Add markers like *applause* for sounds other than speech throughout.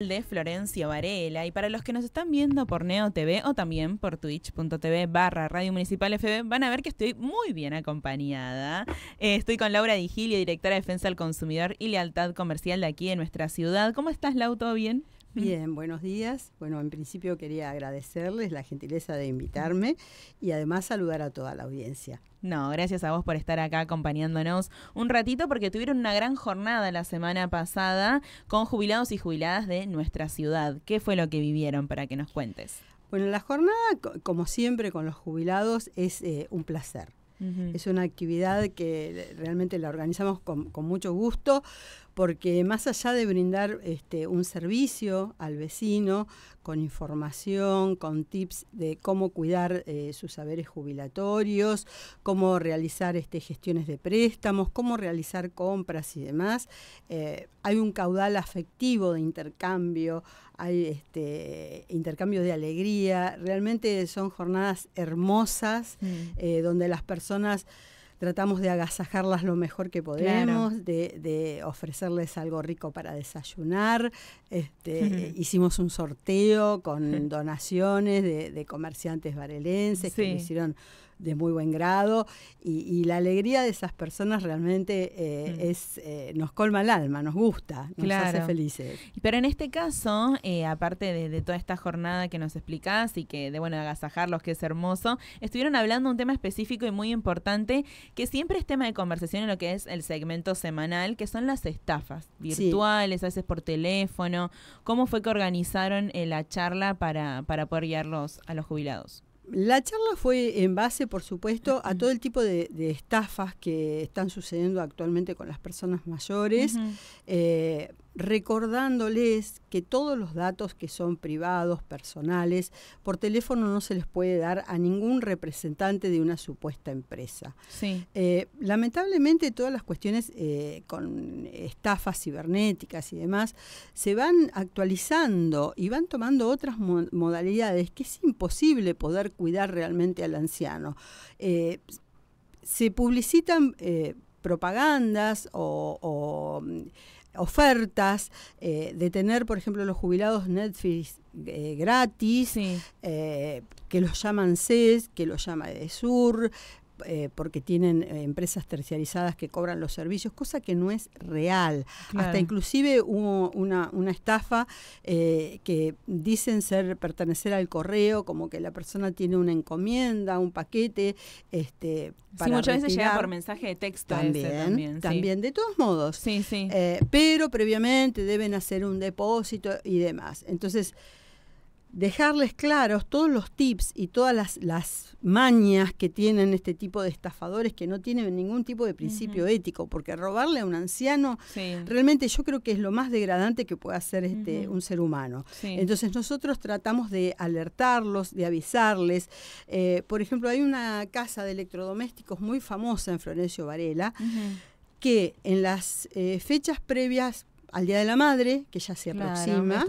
de Florencio Varela y para los que nos están viendo por Neo TV o también por twitch.tv barra Radio Municipal FB van a ver que estoy muy bien acompañada. Eh, estoy con Laura Digilio, directora de Defensa al Consumidor y Lealtad Comercial de aquí en nuestra ciudad. ¿Cómo estás, Lau? ¿Todo bien? Bien, buenos días. Bueno, en principio quería agradecerles la gentileza de invitarme y además saludar a toda la audiencia. No, gracias a vos por estar acá acompañándonos un ratito porque tuvieron una gran jornada la semana pasada con jubilados y jubiladas de nuestra ciudad. ¿Qué fue lo que vivieron para que nos cuentes? Bueno, la jornada, como siempre con los jubilados, es eh, un placer. Es una actividad que realmente la organizamos con mucho gusto porque más allá de brindar este, un servicio al vecino con información, con tips de cómo cuidar eh, sus saberes jubilatorios, cómo realizar este, gestiones de préstamos, cómo realizar compras y demás, eh, hay un caudal afectivo de intercambio, hay este, intercambios de alegría, realmente son jornadas hermosas mm. eh, donde las personas tratamos de agasajarlas lo mejor que podemos, de, de, ofrecerles algo rico para desayunar. Este, eh, Hicimos un sorteo con donaciones de, comerciantes varelenses que lo hicieron de muy buen grado y, la alegría de esas personas realmente eh, mm. es eh, nos colma el alma, nos gusta, nos hace felices. Pero en este caso, eh, aparte de, toda esta jornada que nos explicás y que de bueno agasajarlos, que es hermoso, estuvieron hablando un tema específico y muy importante que siempre es tema de conversación en lo que es el segmento semanal, que son las estafas virtuales, a veces por teléfono. ¿Cómo fue que organizaron la charla para poder guiarlos a los jubilados? La charla fue en base, por supuesto, a todo el tipo de, estafas que están sucediendo actualmente con las personas mayores recordándoles que todos los datos que son privados, personales, por teléfono no se les puede dar a ningún representante de una supuesta empresa. Eh, lamentablemente todas las cuestiones eh, con estafas cibernéticas y demás se van actualizando y van tomando otras modalidades que es imposible poder cuidar realmente al anciano. Eh, se publicitan propagandas o mm, ofertas, eh, de tener, por ejemplo, los jubilados Netflix eh, gratis, eh, que los llaman CES, que los llama e Sur. Eh, porque tienen eh, empresas terciarizadas que cobran los servicios, cosa que no es real. Hasta inclusive hubo una, estafa eh, que dicen ser pertenecer al correo, como que la persona tiene una encomienda, un paquete. Este, sí, muchas veces llega por mensaje de texto. También, también, de todos modos. Sí, sí. pero previamente deben hacer un depósito y demás. Entonces, dejarles claros todos los tips y todas las, mañas que tienen este tipo de estafadores que no tienen ningún tipo de principio ético, porque robarle a un anciano realmente yo creo que es lo más degradante que puede hacer este, un ser humano. Entonces nosotros tratamos de alertarlos, de avisarles. Eh, por ejemplo, hay una casa de electrodomésticos muy famosa en Florencio Varela. que en las eh, fechas previas al Día de la Madre, que ya se aproxima,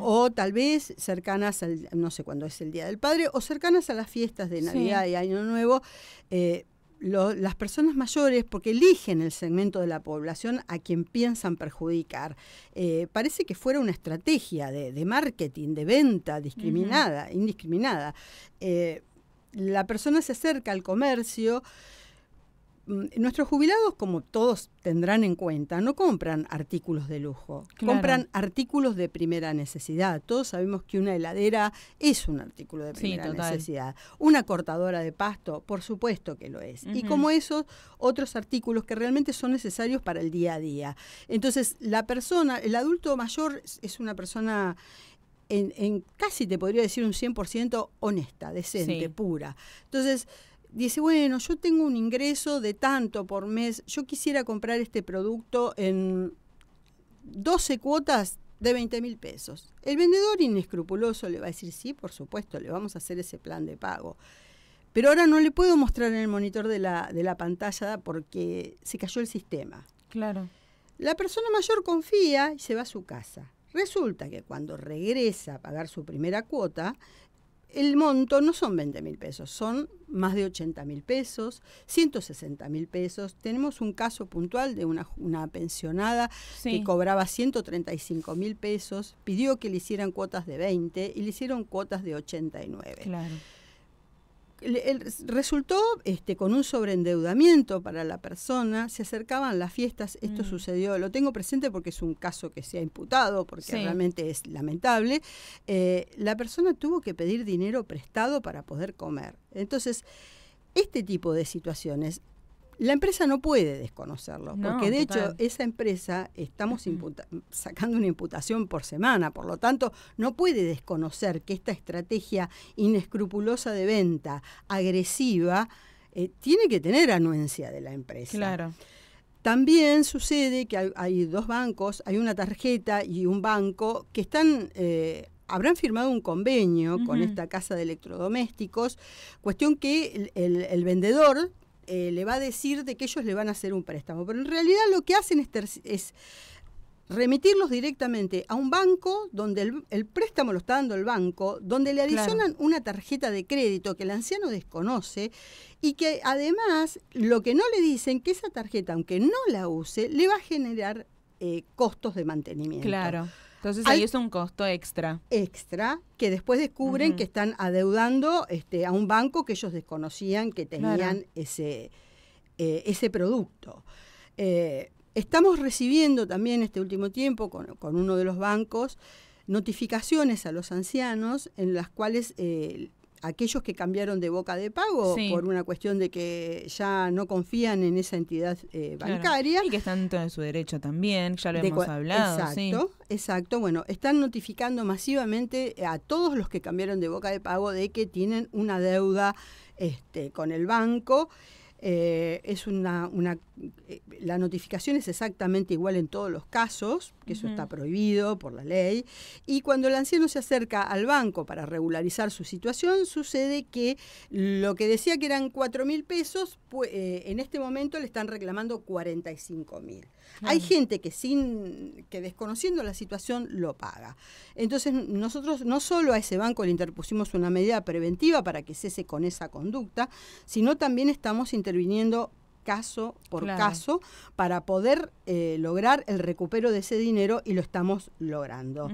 o tal vez cercanas al, no sé cuándo es el Día del Padre, o cercanas a las fiestas de Navidad y Año Nuevo, eh, las personas mayores, porque eligen el segmento de la población a quien piensan perjudicar. Eh, parece que fuera una estrategia de, marketing, de venta discriminada, indiscriminada. Eh, la persona se acerca al comercio Mm, nuestros jubilados, como todos tendrán en cuenta, no compran artículos de lujo, compran artículos de primera necesidad. Todos sabemos que una heladera es un artículo de primera necesidad. Una cortadora de pasto, por supuesto que lo es. Y como esos, otros artículos que realmente son necesarios para el día a día. Entonces, la persona, el adulto mayor es una persona... En, casi te podría decir un 100% honesta, decente, pura. Entonces, dice, bueno, yo tengo un ingreso de tanto por mes, yo quisiera comprar este producto en 12 cuotas de 20 mil pesos. El vendedor inescrupuloso le va a decir, sí, por supuesto, le vamos a hacer ese plan de pago. Pero ahora no le puedo mostrar en el monitor de la, de la pantalla porque se cayó el sistema. Claro. La persona mayor confía y se va a su casa. Resulta que cuando regresa a pagar su primera cuota, el monto no son 20 mil pesos, son más de 80 mil pesos, 160 mil pesos. Tenemos un caso puntual de una, una pensionada que cobraba 135 mil pesos, pidió que le hicieran cuotas de 20 y le hicieron cuotas de 89. Claro resultó este, con un sobreendeudamiento para la persona, se acercaban las fiestas, esto mm. sucedió, lo tengo presente porque es un caso que se ha imputado, porque realmente es lamentable, eh, la persona tuvo que pedir dinero prestado para poder comer. Entonces, este tipo de situaciones la empresa no puede desconocerlo, porque de hecho esa empresa estamos sacando una imputación por semana, por lo tanto no puede desconocer que esta estrategia inescrupulosa de venta agresiva eh, tiene que tener anuencia de la empresa. Claro. También sucede que hay, dos bancos, hay una tarjeta y un banco que están eh, habrán firmado un convenio con esta casa de electrodomésticos, cuestión que el vendedor eh, le va a decir de que ellos le van a hacer un préstamo. Pero en realidad lo que hacen es, remitirlos directamente a un banco donde el, préstamo lo está dando el banco, donde le adicionan una tarjeta de crédito que el anciano desconoce y que además lo que no le dicen que esa tarjeta, aunque no la use, le va a generar eh, costos de mantenimiento. Claro. Entonces ahí es un costo extra. Extra, que después descubren que están adeudando este, a un banco que ellos desconocían que tenían ese, eh, ese producto. Eh, estamos recibiendo también este último tiempo con, uno de los bancos notificaciones a los ancianos en las cuales eh, aquellos que cambiaron de boca de pago por una cuestión de que ya no confían en esa entidad eh, bancaria. Y que están en su derecho también, ya lo hemos hablado. Exacto, exacto. Bueno, están notificando masivamente a todos los que cambiaron de boca de pago de que tienen una deuda este, con el banco. Eh, es una, eh, la notificación es exactamente igual en todos los casos, que eso está prohibido por la ley. Y cuando el anciano se acerca al banco para regularizar su situación, sucede que lo que decía que eran 4 mil pesos, pues, eh, en este momento le están reclamando 45 mil. Hay gente que sin desconociendo la situación lo paga. Entonces nosotros no solo a ese banco le interpusimos una medida preventiva para que cese con esa conducta, sino también estamos interesados interviniendo caso por caso para poder eh, lograr el recupero de ese dinero y lo estamos logrando.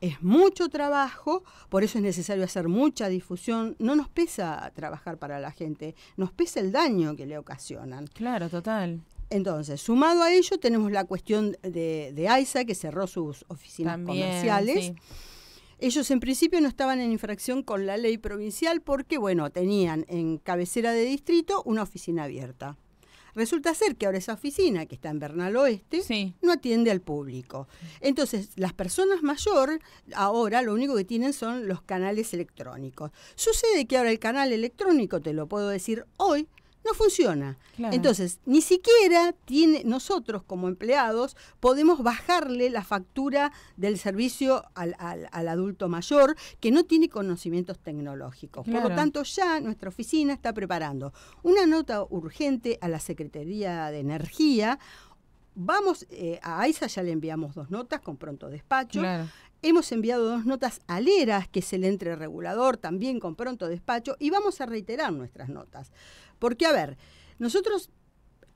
Es mucho trabajo, por eso es necesario hacer mucha difusión. No nos pesa trabajar para la gente, nos pesa el daño que le ocasionan. Claro, total. Entonces, sumado a ello, tenemos la cuestión de, de AISA, que cerró sus oficinas comerciales. Ellos en principio no estaban en infracción con la ley provincial porque, bueno, tenían en cabecera de distrito una oficina abierta. Resulta ser que ahora esa oficina, que está en Bernal Oeste, no atiende al público. Entonces, las personas mayor ahora lo único que tienen son los canales electrónicos. Sucede que ahora el canal electrónico, te lo puedo decir hoy, no funciona. Entonces, ni siquiera tiene, nosotros como empleados podemos bajarle la factura del servicio al, al, adulto mayor que no tiene conocimientos tecnológicos. Por lo tanto, ya nuestra oficina está preparando una nota urgente a la Secretaría de Energía Vamos, eh, a AISA ya le enviamos dos notas con pronto despacho. Hemos enviado dos notas a Leras, que es el entre regulador, también con pronto despacho, y vamos a reiterar nuestras notas. Porque, a ver, nosotros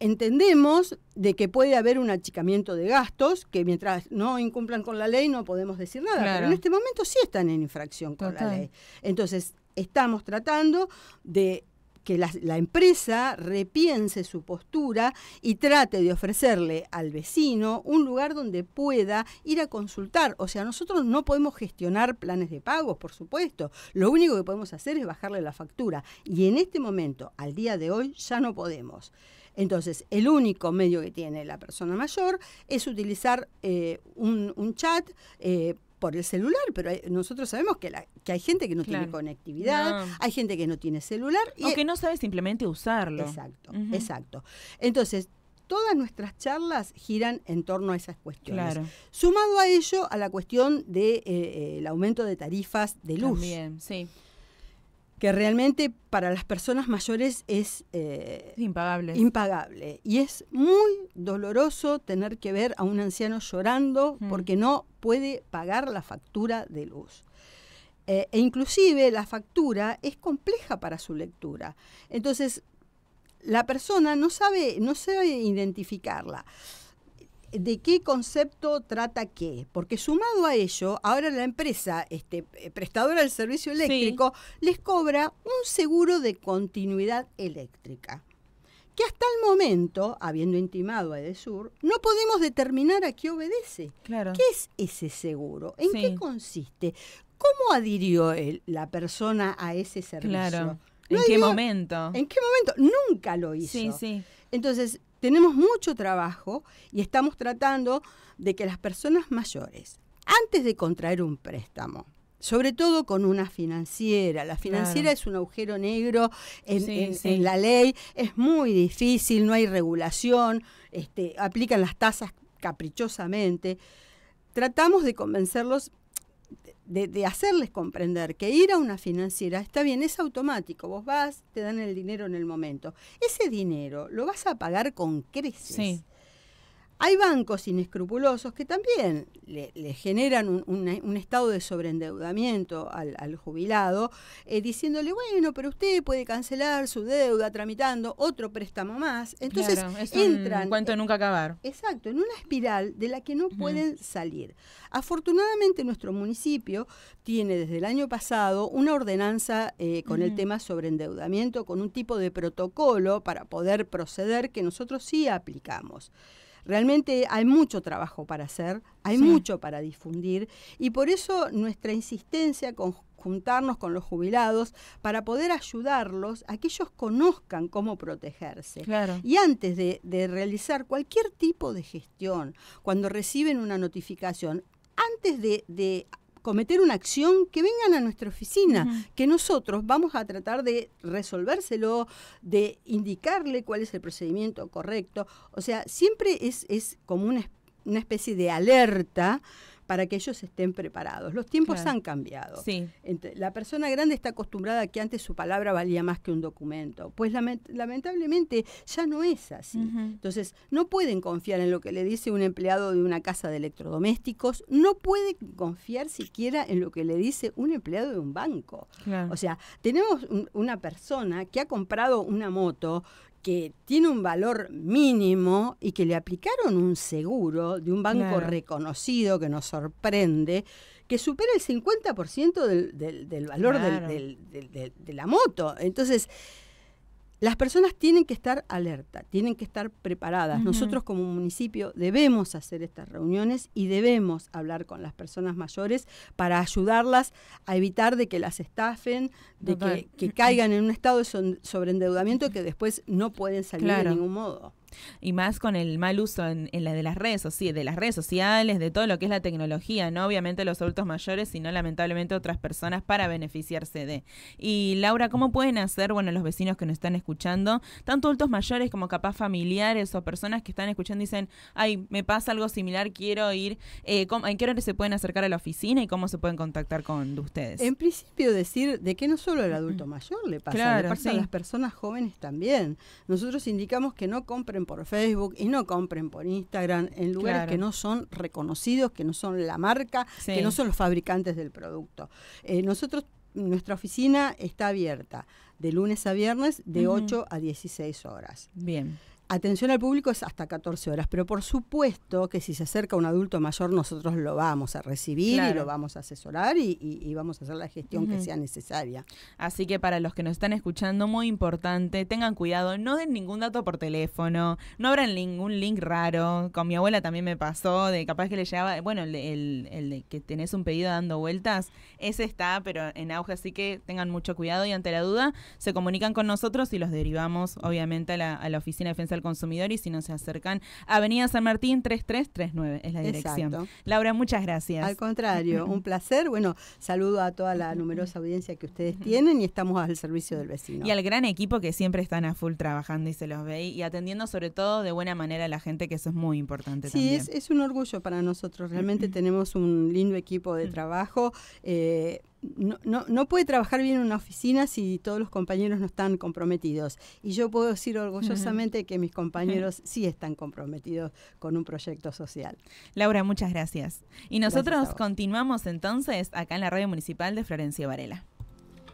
entendemos de que puede haber un achicamiento de gastos, que mientras no incumplan con la ley no podemos decir nada, pero en este momento sí están en infracción con la ley. Entonces, estamos tratando de que la, empresa repiense su postura y trate de ofrecerle al vecino un lugar donde pueda ir a consultar. O sea, nosotros no podemos gestionar planes de pagos, por supuesto. Lo único que podemos hacer es bajarle la factura. Y en este momento, al día de hoy, ya no podemos. Entonces, el único medio que tiene la persona mayor es utilizar eh, un, chat eh, por el celular, pero nosotros sabemos que, que hay gente que no tiene conectividad, hay gente que no tiene celular. Y o e que no sabe simplemente usarlo. Exacto, exacto. Entonces, todas nuestras charlas giran en torno a esas cuestiones. Sumado a ello, a la cuestión del de, eh, eh, el aumento de tarifas de luz. También, sí que realmente para las personas mayores es eh, impagable. impagable. Y es muy doloroso tener que ver a un anciano llorando mm. porque no puede pagar la factura de luz. Eh, e inclusive la factura es compleja para su lectura. Entonces, la persona no sabe, no sabe identificarla de qué concepto trata qué, porque sumado a ello, ahora la empresa este, eh, prestadora del servicio eléctrico les cobra un seguro de continuidad eléctrica, que hasta el momento, habiendo intimado a EDESUR, no podemos determinar a qué obedece. ¿Qué es ese seguro? ¿En qué consiste? ¿Cómo adhirió la persona a ese servicio? ¿En qué momento? ¿En qué momento? Nunca lo hizo. Sí, sí. Entonces, tenemos mucho trabajo y estamos tratando de que las personas mayores, antes de contraer un préstamo, sobre todo con una financiera. La financiera es un agujero negro en, la ley, es muy difícil, no hay regulación, este, aplican las tasas caprichosamente. Tratamos de convencerlos de, hacerles comprender que ir a una financiera está bien, es automático, vos vas, te dan el dinero en el momento. Ese dinero lo vas a pagar con creces. Hay bancos inescrupulosos que también le, generan un, estado de sobreendeudamiento al, jubilado, eh, diciéndole, bueno, pero usted puede cancelar su deuda tramitando otro préstamo más. Entonces entran... Un cuento de nunca acabar. Exacto, en una espiral de la que no pueden salir. Afortunadamente nuestro municipio tiene desde el año pasado una ordenanza eh, con el tema sobreendeudamiento, con un tipo de protocolo para poder proceder que nosotros sí aplicamos. Realmente hay mucho trabajo para hacer, hay mucho para difundir y por eso nuestra insistencia con juntarnos con los jubilados para poder ayudarlos a que ellos conozcan cómo protegerse. Y antes de, realizar cualquier tipo de gestión, cuando reciben una notificación, antes de cometer una acción, que vengan a nuestra oficina, que nosotros vamos a tratar de resolvérselo, de indicarle cuál es el procedimiento correcto. O sea, siempre es, es como una, una especie de alerta para que ellos estén preparados. Los tiempos han cambiado. la persona grande está acostumbrada a que antes su palabra valía más que un documento. Pues lamentablemente ya no es así. Entonces, no pueden confiar en lo que le dice un empleado de una casa de electrodomésticos, no pueden confiar siquiera en lo que le dice un empleado de un banco. O sea, tenemos una persona que ha comprado una moto que tiene un valor mínimo y que le aplicaron un seguro de un banco reconocido que nos sorprende, que supera el 50% del, del, valor de la moto. Entonces, las personas tienen que estar alerta, tienen que estar preparadas. Nosotros como municipio debemos hacer estas reuniones y debemos hablar con las personas mayores para ayudarlas a evitar de que las estafen, de que, caigan en un estado de sobreendeudamiento que después no pueden salir de ningún modo. Y más con el mal uso en, la de las redes sociales, de las redes sociales, de todo lo que es la tecnología, ¿no? Obviamente los adultos mayores, sino lamentablemente otras personas para beneficiarse de. Y Laura, ¿cómo pueden hacer, bueno, los vecinos que nos están escuchando, tanto adultos mayores como capaz familiares o personas que están escuchando dicen, ay, me pasa algo similar, quiero ir, eh, ¿en qué hora se pueden acercar a la oficina y cómo se pueden contactar con ustedes? En principio decir de que no solo al adulto mayor le pasa, le pasa a las personas jóvenes también. Nosotros indicamos que no compren por Facebook y no compren por Instagram en lugares que no son reconocidos, que no son la marca, que no son los fabricantes del producto. Eh, nosotros, nuestra oficina está abierta de lunes a viernes de 8 a 16 horas. Bien atención al público es hasta 14 horas, pero por supuesto que si se acerca un adulto mayor nosotros lo vamos a recibir y lo vamos a asesorar y, vamos a hacer la gestión que sea necesaria. Así que para los que nos están escuchando, muy importante, tengan cuidado, no den ningún dato por teléfono, no abran ningún link raro. Con mi abuela también me pasó de capaz que le llegaba, bueno, el, de que tenés un pedido dando vueltas, ese está, pero en auge, así que tengan mucho cuidado y ante la duda se comunican con nosotros y los derivamos obviamente a la, a la Oficina de Defensa al consumidor y si no se acercan, Avenida San Martín 3339 es la dirección. Laura, muchas gracias. Al contrario, *laughs* un placer. Bueno, saludo a toda la numerosa audiencia que ustedes tienen y estamos al servicio del vecino. Y al gran equipo que siempre están a full trabajando y se los ve y atendiendo sobre todo de buena manera a la gente, que eso es muy importante. Sí, también. Es, es un orgullo para nosotros. Realmente tenemos un lindo equipo de trabajo. Eh, no, no, no, puede trabajar bien en una oficina si todos los compañeros no están comprometidos. Y yo puedo decir orgullosamente que mis compañeros *laughs* sí están comprometidos con un proyecto social. Laura, muchas gracias. Y nosotros continuamos entonces acá en la radio municipal de Florencia Varela.